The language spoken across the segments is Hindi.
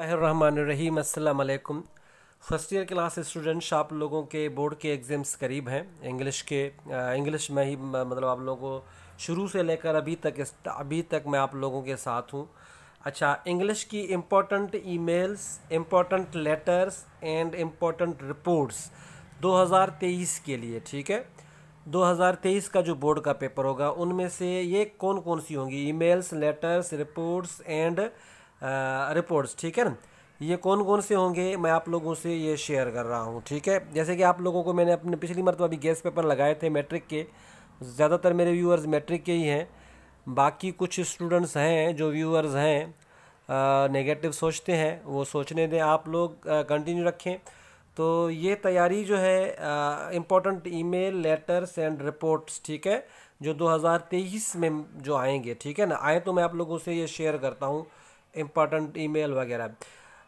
रहीम फर्स्ट ईयर क्लास स्टूडेंट्स आप लोगों के बोर्ड के एग्ज़ाम्स करीब हैं इंग्लिश के इंग्लिश में ही मतलब आप लोगों को शुरू से लेकर अभी तक अभी तक मैं आप लोगों के साथ हूँ अच्छा इंग्लिश की important emails important letters and important reports 2023 के लिए ठीक है 2023 का जो बोर्ड का पेपर होगा उनमें से ये कौन कौन सी होंगी emails letters reports and reports ठीक है ये कौन कौन से होंगे मैं आप लोगों से ये शेयर कर रहा हूँ ठीक है जैसे कि आप लोगों को मैंने अपने पिछली मरत अभी गैस पेपर लगाए थे मैट्रिक के ज़्यादातर मेरे व्यूअर्स मैट्रिक के ही हैं बाकी कुछ स्टूडेंट्स हैं जो व्यूअर्स हैं नेगेटिव सोचते हैं वो सोचने दें आप लोग कंटिन्यू रखें तो ये तैयारी जो है important email letters and reports ठीक है जो 2023 में जो आएंगे ठीक है ना आए तो मैं आप लोगों से ये शेयर करता हूँ इम्पॉर्टेंट ईमेल वगैरह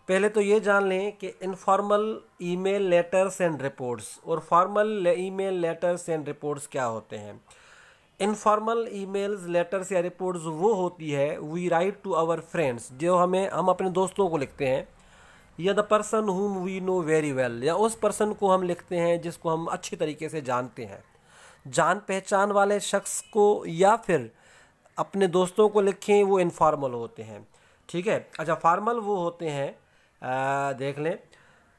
पहले तो ये जान लें कि informal email letters and reports और formal email letters and reports क्या होते हैं इनफॉर्मल ईमेल्स लेटर्स या रिपोर्ट्स वो होती है we write to our friends जो हमें हम अपने दोस्तों को लिखते हैं या the person whom we know very well या उस पर्सन को हम लिखते हैं जिसको हम अच्छी तरीके से जानते हैं जान पहचान वाले शख्स को या फिर अपने दोस्तों को लिखें वो इनफॉर्मल होते हैं ठीक है अच्छा फॉर्मल वो होते हैं आ, देख लें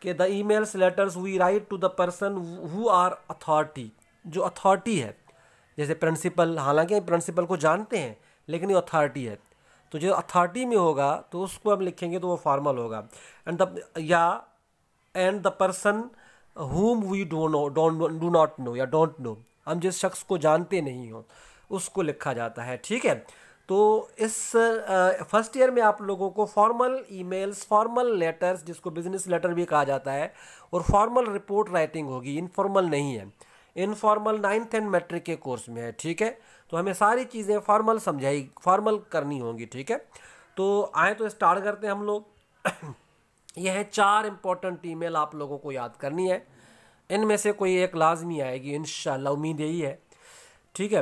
कि the emails letters we write to the person who are authority जो अथॉरिटी है जैसे प्रिंसिपल हालांकि प्रिंसिपल को जानते हैं लेकिन ये अथॉरिटी है तो जो अथॉरिटी में होगा तो उसको हम लिखेंगे तो वो फॉर्मल होगा एंड द या and the person whom we don't know don't do not know या डोंट नो हम जिस शख्स को जानते नहीं हो उसको लिखा जाता है ठीक है तो इस फर्स्ट ईयर में आप लोगों को फॉर्मल ईमेल्स फॉर्मल लेटर्स जिसको बिजनेस लेटर भी कहा जाता है और फॉर्मल रिपोर्ट राइटिंग होगी इनफॉर्मल नहीं है इनफॉर्मल नाइन्थ एंड मैट्रिक के कोर्स में है ठीक है तो हमें सारी चीज़ें फॉर्मल समझाई फॉर्मल करनी होंगी ठीक है तो आए तो स्टार्ट करते हैं हम लोग यह है चार इंपॉर्टेंट ईमेल आप लोगों को याद करनी है इनमें से कोई एक लाजमी आएगी इन उम्मीद यही है ठीक है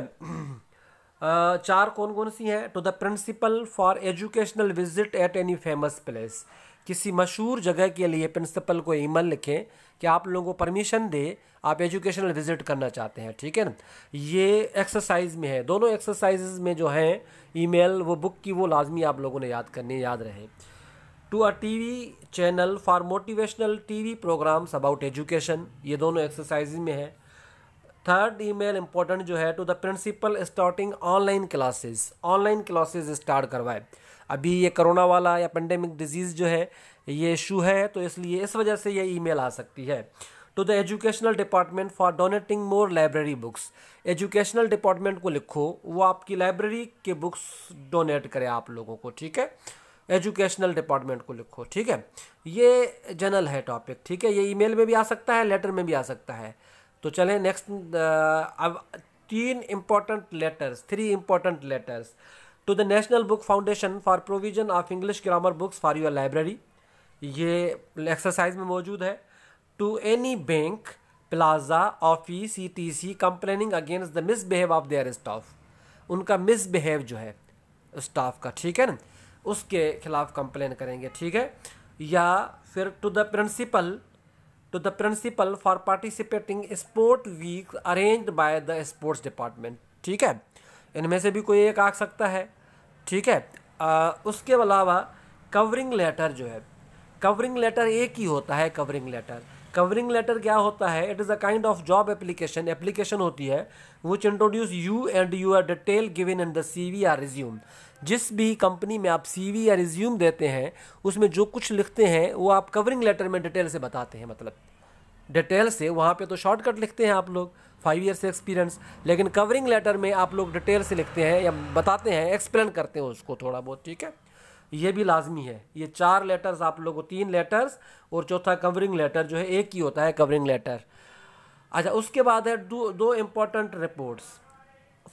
चार कौन कौन सी हैं to the principal for educational visit at any famous place किसी मशहूर जगह के लिए प्रिंसिपल को ईमेल लिखें कि आप लोगों को परमिशन दे आप एजुकेशनल विजिट करना चाहते हैं ठीक है ना ये एक्सरसाइज में है दोनों एक्सरसाइज में जो हैं ईमेल वो बुक की वो लाजमी आप लोगों ने याद करनी याद रहे to a T V channel for motivational T V programmes about education ये दोनों एक्सरसाइज में है थर्ड ईमेल इंपॉर्टेंट जो है to the principal starting online classes online classes start करवाए अभी ये कोरोना वाला या पेंडेमिक डिजीज़ जो है ये इशू है तो इसलिए इस वजह से ये ईमेल आ सकती है to the educational department for donating more library books educational department को लिखो वो आपकी लाइब्रेरी के बुक्स डोनेट करें आप लोगों को ठीक है एजुकेशनल डिपार्टमेंट को लिखो ठीक है ये जनरल है टॉपिक ठीक है ये ईमेल में भी आ सकता है लेटर में भी आ सकता है तो चलें नेक्स्ट uh, अब तीन important letters three important letters to the national book foundation for provision of English grammar books for your library ये एक्सरसाइज में मौजूद है to any bank plaza office E T C complaining against the misbehave of their staff उनका मिसबिहेव जो है स्टाफ का ठीक है न उसके खिलाफ कंप्लेन करेंगे ठीक है या फिर to the principal to the principal for participating sport week arranged by the sports department ठीक है इनमें से भी कोई एक आ सकता है ठीक है आ, उसके अलावा कवरिंग लेटर जो है कवरिंग लेटर एक ही होता है कवरिंग लेटर कवरिंग लेटर क्या होता है it is a kind of job application application होती है which introduce you and you are detail given in the C V or resume जिस भी कंपनी में आप सी वी या रिज्यूम देते हैं उसमें जो कुछ लिखते हैं वो आप कवरिंग लेटर में डिटेल से बताते हैं मतलब डिटेल से वहाँ पे तो शॉर्टकट लिखते हैं आप लोग फाइव ईयर्स एक्सपीरियंस लेकिन कवरिंग लेटर में आप लोग डिटेल से लिखते हैं या बताते हैं एक्सप्लेन करते हैं उसको थोड़ा बहुत ठीक है ये भी लाजमी है ये चार लेटर्स आप लोगों तीन लेटर्स और चौथा कवरिंग लेटर जो है एक ही होता है कवरिंग लेटर अच्छा उसके बाद है दो दो important reports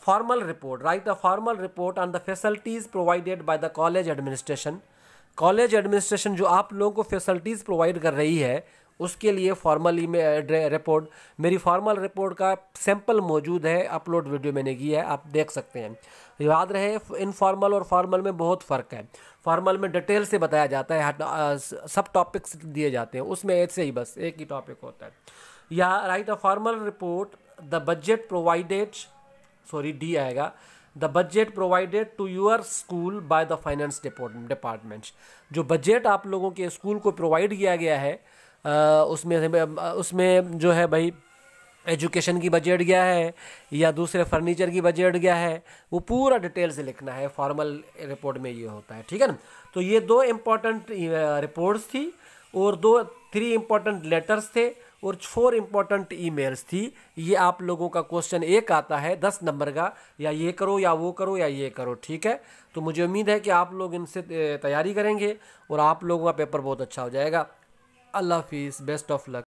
formal report write the formal report on the facilities provided by the college administration college administration जो आप लोगों को फैसिलिटीज़ प्रोवाइड कर रही है उसके लिए फॉर्मली में रिपोर्ट मेरी फॉर्मल रिपोर्ट का सैंपल मौजूद है अपलोड वीडियो मैंने की है आप देख सकते हैं याद रहे इनफॉर्मल और फॉर्मल में बहुत फ़र्क है फॉर्मल में डिटेल से बताया जाता है सब टॉपिक्स दिए जाते हैं उसमें ऐसे ही बस एक ही टॉपिक होता है या write a formal report the budget provided sorry D आएगा the budget provided to your school by the finance department जो बजट आप लोगों के स्कूल को प्रोवाइड किया गया है उसमें उसमें जो है भाई एजुकेशन की बजट गया है या दूसरे फर्नीचर की बजट गया है वो पूरा डिटेल से लिखना है फॉर्मल रिपोर्ट में ये होता है ठीक है ना तो ये दो इम्पॉर्टेंट रिपोर्ट्स थी और दो थ्री इम्पॉर्टेंट लेटर्स थे और फोर इम्पॉर्टेंट ईमेल्स थी ये आप लोगों का क्वेश्चन एक आता है दस नंबर का या ये करो या वो करो या ये करो ठीक है तो मुझे उम्मीद है कि आप लोग इनसे तैयारी करेंगे और आप लोगों का पेपर बहुत अच्छा हो जाएगा Allah Hafiz. Best of luck.